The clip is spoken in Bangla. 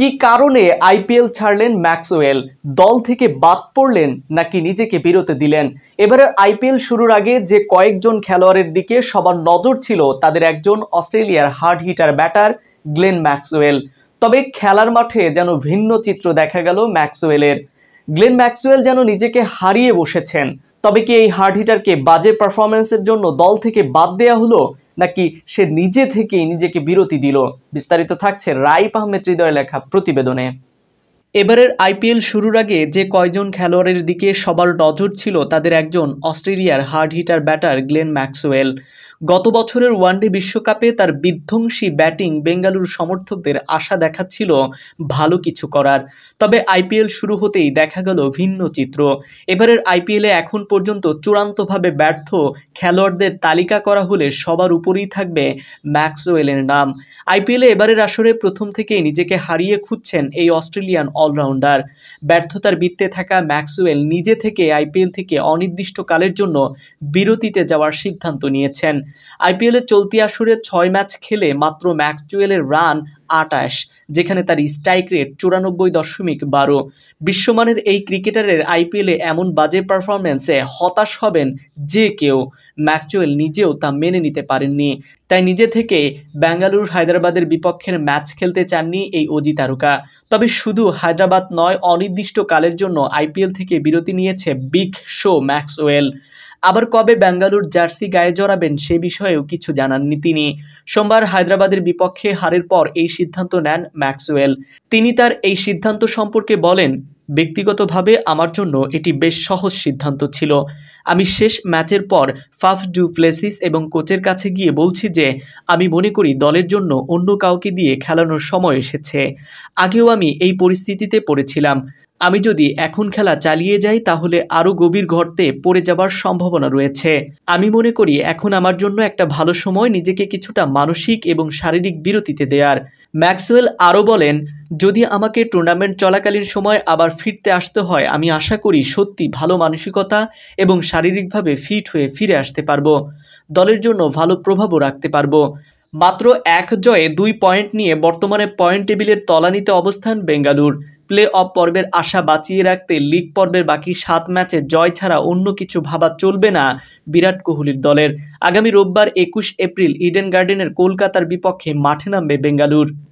কি কারণে আইপিএল ছাড়লেন ম্যাক্সওয়েল দল থেকে বাদ পড়লেন নাকি নিজেকে বিরতে দিলেন এবারের আইপিএল শুরুর আগে যে কয়েকজন খেলোয়াড়ের দিকে সবার নজর ছিল তাদের একজন অস্ট্রেলিয়ার hard hitter batter Glenn Maxwell তবে খেলার মাঠে যেন ভিন্ন চিত্র দেখা গেল ম্যাক্সওয়েলের গ্লেন ম্যাক্সওয়েল যেন নিজেকে হারিয়ে বসেছেন তবে কি এই হার্ড হিটারকে বাজে পারফরমেন্সের জন্য দল থেকে বাদ দেয়া হলো নাকি সে নিজে থেকেই নিজেকে বিরতি দিল বিস্তারিত থাকছে রাইপ আহমেদ হৃদয় লেখা প্রতিবেদনে এবারের আইপিএল শুরুর আগে যে কয়জন খেলোয়াড়ের দিকে সবার নজর ছিল তাদের একজন অস্ট্রেলিয়ার hard hitter batter Glenn Maxwell গত বছরের ওয়ানডে বিশ্বকাপে তার বিধ্বংসী ব্যাটিং বেঙ্গালুরু সমর্থকদের আশা দেখাচ্ছিল ভালো কিছু করার তবে আইপিএল শুরু হতেই দেখা গেল ভিন্ন চিত্র এবারের আইপিএলে এখন পর্যন্ত চূড়ান্তভাবে ব্যর্থ খেলোয়াড়দের তালিকা করা হলে সবার উপরেই থাকবে ম্যাক্সওয়েলের নাম আইপিএলে এবারের আসরে প্রথম থেকেই নিজেকে হারিয়ে খুঁজছেন এই অস্ট্রেলিয়ান অলরাউন্ডার ব্যর্থতার বৃত্তে থাকা ম্যাক্সওয়েল নিজে থেকে আইপিএল থেকে অনির্দিষ্টকালের জন্য বিরতিতে যাওয়ার সিদ্ধান্ত নিয়েছেন আইপিএলের চলতি আসরে ছয় ম্যাচ খেলে মাত্র ম্যাক্সচুয়েলের রান আটাশ যেখানে তার স্ট্রাইক রেট চুরানব্বই দশমিক বারো বিশ্বমানের এই ক্রিকেটারের আইপিএলে এমন বাজে পারফরমেন্সে হতাশ হবেন যে কেউ ম্যাকচুয়েল নিজেও তা মেনে নিতে পারেননি তাই নিজে থেকে ব্যাঙ্গালুর হায়দ্রাবাদের বিপক্ষের ম্যাচ খেলতে চাননি এই অজি তারকা তবে শুধু হায়দ্রাবাদ নয় অনির্দিষ্টকালের জন্য আইপিএল থেকে বিরতি নিয়েছে বিগ শো ম্যাক্সওয়েল আবার কবে বেঙ্গালুর জার্সি গায়ে জড়াবেন সে বিষয়েও কিছু জানাননি তিনি সোমবার হায়দ্রাবাদের বিপক্ষে হারের পর এই সিদ্ধান্ত নেন ম্যাক্সওয়েল তিনি তার এই সিদ্ধান্ত সম্পর্কে বলেন ব্যক্তিগতভাবে আমার জন্য এটি বেশ সহজ সিদ্ধান্ত ছিল আমি শেষ ম্যাচের পর ফাফ ডু প্লেসিস এবং কোচের কাছে গিয়ে বলছি যে আমি মনে করি দলের জন্য অন্য কাউকে দিয়ে খেলানোর সময় এসেছে আগেও আমি এই পরিস্থিতিতে পড়েছিলাম আমি যদি এখন খেলা চালিয়ে যাই তাহলে আরও গভীর ঘটতে পড়ে যাবার সম্ভাবনা রয়েছে আমি মনে করি এখন আমার জন্য একটা ভালো সময় নিজেকে কিছুটা মানসিক এবং শারীরিক বিরতিতে দেয়ার ম্যাক্সওয়েল আরও বলেন যদি আমাকে টুর্নামেন্ট চলাকালীন সময় আবার ফিরতে আসতে হয় আমি আশা করি সত্যি ভালো মানসিকতা এবং শারীরিকভাবে ফিট হয়ে ফিরে আসতে পারবো দলের জন্য ভালো প্রভাবও রাখতে পারবো মাত্র এক জয়ে দুই পয়েন্ট নিয়ে বর্তমানে পয়েন্ট টেবিলের তলানিতে অবস্থান বেঙ্গালুর প্লে অফ পর্বের আশা বাঁচিয়ে রাখতে লিগ পর্বের বাকি সাত ম্যাচে জয় ছাড়া অন্য কিছু ভাবা চলবে না বিরাট কোহলির দলের আগামী রোববার একুশ এপ্রিল ইডেন গার্ডেনের কলকাতার বিপক্ষে মাঠে নামবে বেঙ্গালুরু